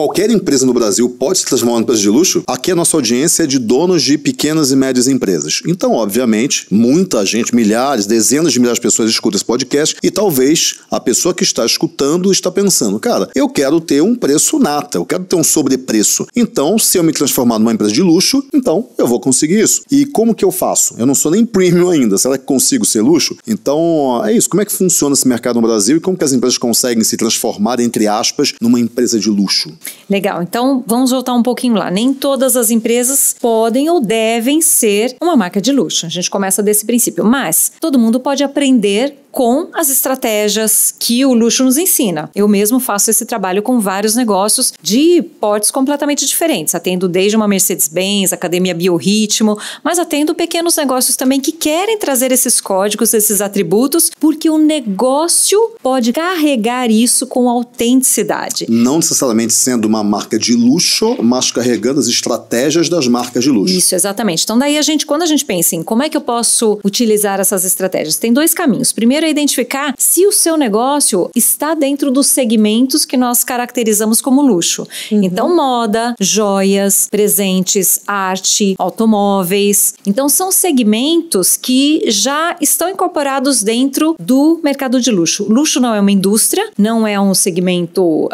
qualquer empresa no Brasil pode se transformar em empresa de luxo, aqui a nossa audiência é de donos de pequenas e médias empresas. Então, obviamente, muita gente, milhares, dezenas de milhares de pessoas escutam esse podcast e talvez a pessoa que está escutando está pensando, cara, eu quero ter um preço nata, eu quero ter um sobrepreço. Então, se eu me transformar numa empresa de luxo, então eu vou conseguir isso. E como que eu faço? Eu não sou nem premium ainda, será que consigo ser luxo? Então, é isso. Como é que funciona esse mercado no Brasil e como que as empresas conseguem se transformar, entre aspas, numa empresa de luxo? Legal, então vamos voltar um pouquinho lá. Nem todas as empresas podem ou devem ser uma marca de luxo. A gente começa desse princípio, mas todo mundo pode aprender com as estratégias que o luxo nos ensina. Eu mesmo faço esse trabalho com vários negócios de portes completamente diferentes. Atendo desde uma Mercedes-Benz, Academia Biorritmo, mas atendo pequenos negócios também que querem trazer esses códigos, esses atributos, porque o negócio pode carregar isso com autenticidade. Não necessariamente sendo uma marca de luxo, mas carregando as estratégias das marcas de luxo. Isso, exatamente. Então daí a gente, quando a gente pensa em como é que eu posso utilizar essas estratégias, tem dois caminhos. Primeiro Primeiro é identificar se o seu negócio está dentro dos segmentos que nós caracterizamos como luxo. Uhum. Então, moda, joias, presentes, arte, automóveis. Então, são segmentos que já estão incorporados dentro do mercado de luxo. Luxo não é uma indústria, não é um segmento uh,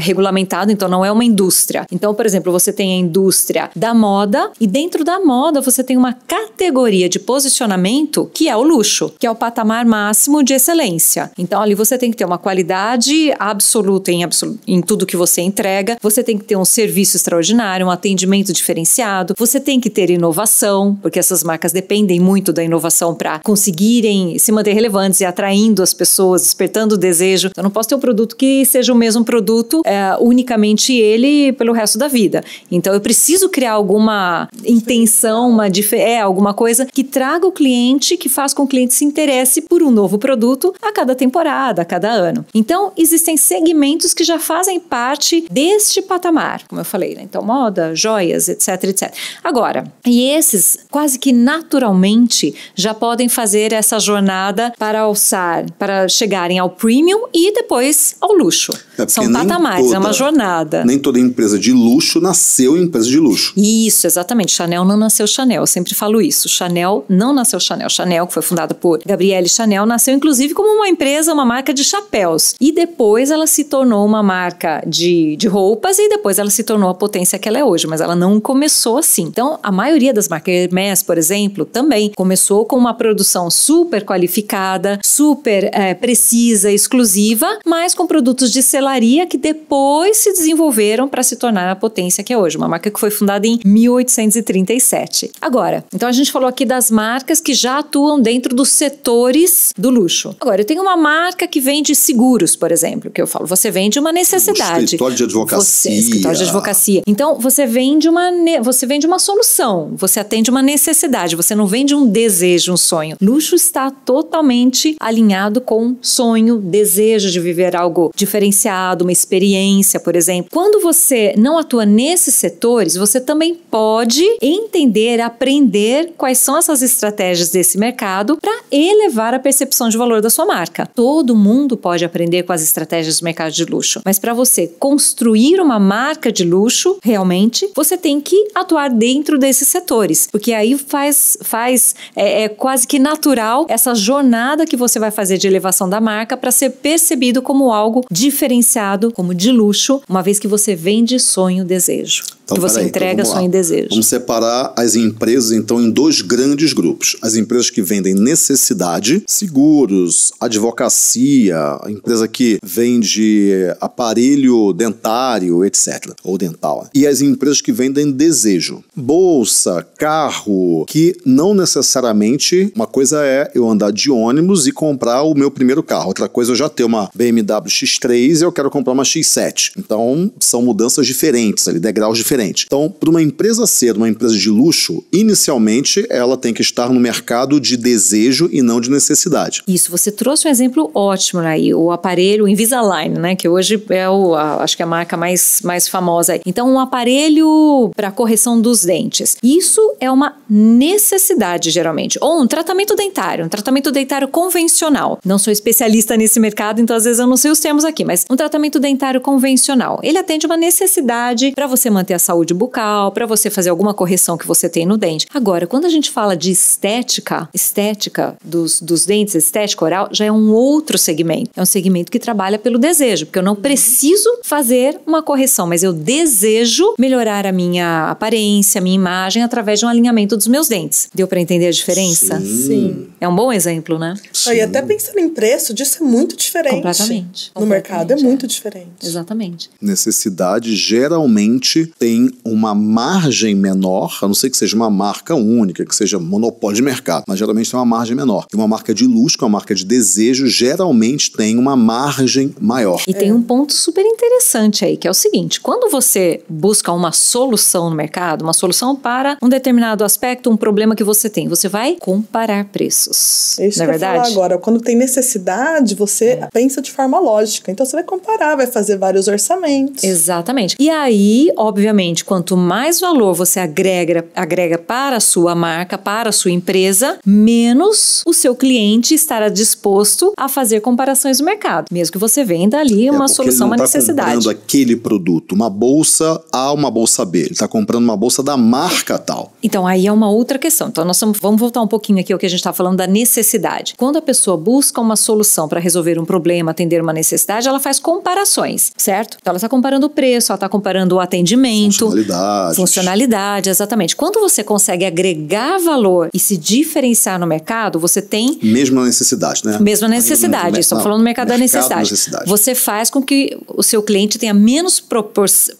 regulamentado, então não é uma indústria. Então, por exemplo, você tem a indústria da moda e dentro da moda você tem uma categoria de posicionamento que é o luxo, que é o patamar máximo máximo de excelência. Então ali você tem que ter uma qualidade absoluta em, em tudo que você entrega, você tem que ter um serviço extraordinário, um atendimento diferenciado, você tem que ter inovação, porque essas marcas dependem muito da inovação para conseguirem se manter relevantes e atraindo as pessoas, despertando o desejo. Então, eu não posso ter um produto que seja o mesmo produto é, unicamente ele pelo resto da vida. Então eu preciso criar alguma intenção, uma é alguma coisa que traga o cliente, que faz com que o cliente se interesse por um novo novo produto a cada temporada, a cada ano. Então, existem segmentos que já fazem parte deste patamar, como eu falei, né? Então, moda, joias, etc, etc. Agora, e esses quase que naturalmente já podem fazer essa jornada para alçar, para chegarem ao premium e depois ao luxo. É São patamares, toda, é uma jornada. Nem toda empresa de luxo nasceu empresa de luxo. Isso, exatamente. Chanel não nasceu Chanel, eu sempre falo isso. Chanel não nasceu Chanel. Chanel, que foi fundada por Gabrielle Chanel, nasceu inclusive como uma empresa, uma marca de chapéus. E depois ela se tornou uma marca de, de roupas e depois ela se tornou a potência que ela é hoje, mas ela não começou assim. Então, a maioria das marcas Hermès, por exemplo, também começou com uma produção super qualificada, super é, precisa, exclusiva, mas com produtos de selaria que depois se desenvolveram para se tornar a potência que é hoje, uma marca que foi fundada em 1837. Agora, então a gente falou aqui das marcas que já atuam dentro dos setores do do luxo. Agora, eu tenho uma marca que vende seguros, por exemplo, que eu falo, você vende uma necessidade. escritório de advocacia. Você, escritório de advocacia. Então, você vende uma você vende uma solução, você atende uma necessidade, você não vende um desejo, um sonho. Luxo está totalmente alinhado com sonho, desejo de viver algo diferenciado, uma experiência, por exemplo. Quando você não atua nesses setores, você também pode entender, aprender quais são essas estratégias desse mercado para elevar a percepção percepção de valor da sua marca. Todo mundo pode aprender com as estratégias do mercado de luxo, mas para você construir uma marca de luxo, realmente, você tem que atuar dentro desses setores, porque aí faz, faz é, é quase que natural essa jornada que você vai fazer de elevação da marca para ser percebido como algo diferenciado, como de luxo, uma vez que você vende sonho, desejo. Então, você então entrega então, só em desejo. Vamos separar as empresas, então, em dois grandes grupos. As empresas que vendem necessidade, seguros, advocacia, a empresa que vende aparelho dentário, etc. Ou dental. E as empresas que vendem desejo. Bolsa, carro, que não necessariamente uma coisa é eu andar de ônibus e comprar o meu primeiro carro. Outra coisa eu já ter uma BMW X3 e eu quero comprar uma X7. Então, são mudanças diferentes ali, degraus diferentes diferente. Então, para uma empresa ser uma empresa de luxo, inicialmente ela tem que estar no mercado de desejo e não de necessidade. Isso, você trouxe um exemplo ótimo aí, né? o aparelho Invisalign, né, que hoje é o, a, acho que é a marca mais, mais famosa. Então, um aparelho para correção dos dentes. Isso é uma necessidade, geralmente, ou um tratamento dentário, um tratamento dentário convencional. Não sou especialista nesse mercado, então às vezes eu não sei os termos aqui, mas um tratamento dentário convencional. Ele atende uma necessidade para você manter a saúde bucal, para você fazer alguma correção que você tem no dente. Agora, quando a gente fala de estética, estética dos, dos dentes, estética oral, já é um outro segmento. É um segmento que trabalha pelo desejo, porque eu não preciso fazer uma correção, mas eu desejo melhorar a minha aparência, a minha imagem através de um alinhamento dos meus dentes. Deu para entender a diferença? Sim. Sim. É um bom exemplo, né? Sim. E até pensando em preço, disso é muito diferente. Completamente. No Completamente, mercado é, é muito diferente. Exatamente. Necessidade geralmente tem tem uma margem menor, a não ser que seja uma marca única, que seja monopólio de mercado, mas geralmente tem uma margem menor. E uma marca de luxo, uma marca de desejo, geralmente tem uma margem maior. E tem é. um ponto super interessante aí, que é o seguinte: quando você busca uma solução no mercado, uma solução para um determinado aspecto, um problema que você tem, você vai comparar preços. É isso não é verdade? agora, quando tem necessidade, você é. pensa de forma lógica. Então você vai comparar, vai fazer vários orçamentos. Exatamente. E aí, obviamente, quanto mais valor você agrega, agrega para a sua marca, para a sua empresa, menos o seu cliente estará disposto a fazer comparações do mercado, mesmo que você venda ali é, uma é solução, ele não uma tá necessidade. comprando aquele produto, uma bolsa A, uma bolsa B, ele está comprando uma bolsa da marca tal. Então, aí é uma outra questão. Então, nós vamos, vamos voltar um pouquinho aqui ao que a gente está falando da necessidade. Quando a pessoa busca uma solução para resolver um problema, atender uma necessidade, ela faz comparações, certo? Então, ela está comparando o preço, ela está comparando o atendimento, Funcionalidade. Funcionalidade, exatamente. Quando você consegue agregar valor e se diferenciar no mercado, você tem. Mesma necessidade, né? Mesma necessidade. Estou falando do mercado, mercado da é necessidade. necessidade. Você faz com que o seu cliente tenha menos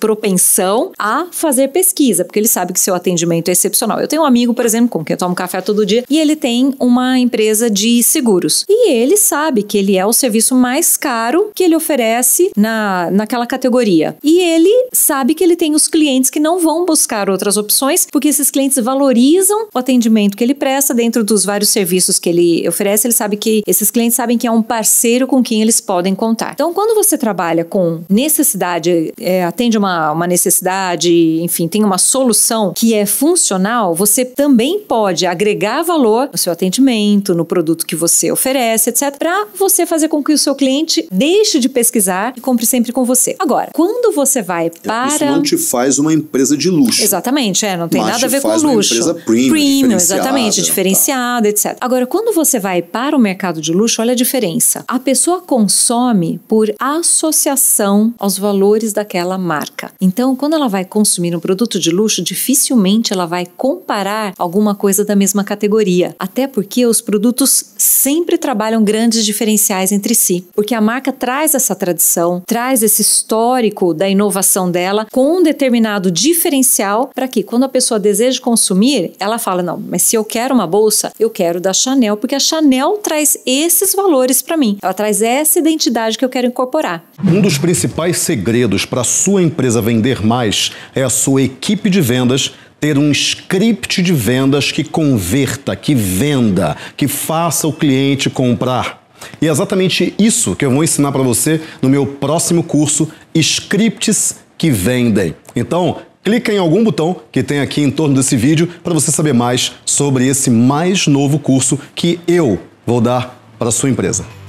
propensão a fazer pesquisa, porque ele sabe que seu atendimento é excepcional. Eu tenho um amigo, por exemplo, com quem eu tomo café todo dia, e ele tem uma empresa de seguros. E ele sabe que ele é o serviço mais caro que ele oferece na, naquela categoria. E ele sabe que ele tem os clientes que não vão buscar outras opções, porque esses clientes valorizam o atendimento que ele presta dentro dos vários serviços que ele oferece. Ele sabe que esses clientes sabem que é um parceiro com quem eles podem contar. Então, quando você trabalha com necessidade, é, atende uma, uma necessidade, enfim, tem uma solução que é funcional, você também pode agregar valor no seu atendimento, no produto que você oferece, etc., para você fazer com que o seu cliente deixe de pesquisar e compre sempre com você. Agora, quando você vai para. Isso não te faz faz uma empresa de luxo. Exatamente, é, não tem Mas nada a ver com luxo. Uma empresa premium, premium exatamente, tá. diferenciada, tá. etc. Agora, quando você vai para o mercado de luxo, olha a diferença. A pessoa consome por associação aos valores daquela marca. Então, quando ela vai consumir um produto de luxo, dificilmente ela vai comparar alguma coisa da mesma categoria. Até porque os produtos sempre trabalham grandes diferenciais entre si. Porque a marca traz essa tradição, traz esse histórico da inovação dela com um determinado determinado diferencial para que quando a pessoa deseja consumir, ela fala: "Não, mas se eu quero uma bolsa, eu quero da Chanel, porque a Chanel traz esses valores para mim. Ela traz essa identidade que eu quero incorporar." Um dos principais segredos para sua empresa vender mais é a sua equipe de vendas ter um script de vendas que converta, que venda, que faça o cliente comprar. E é exatamente isso que eu vou ensinar para você no meu próximo curso Scripts que vendem. Então, clica em algum botão que tem aqui em torno desse vídeo para você saber mais sobre esse mais novo curso que eu vou dar para sua empresa.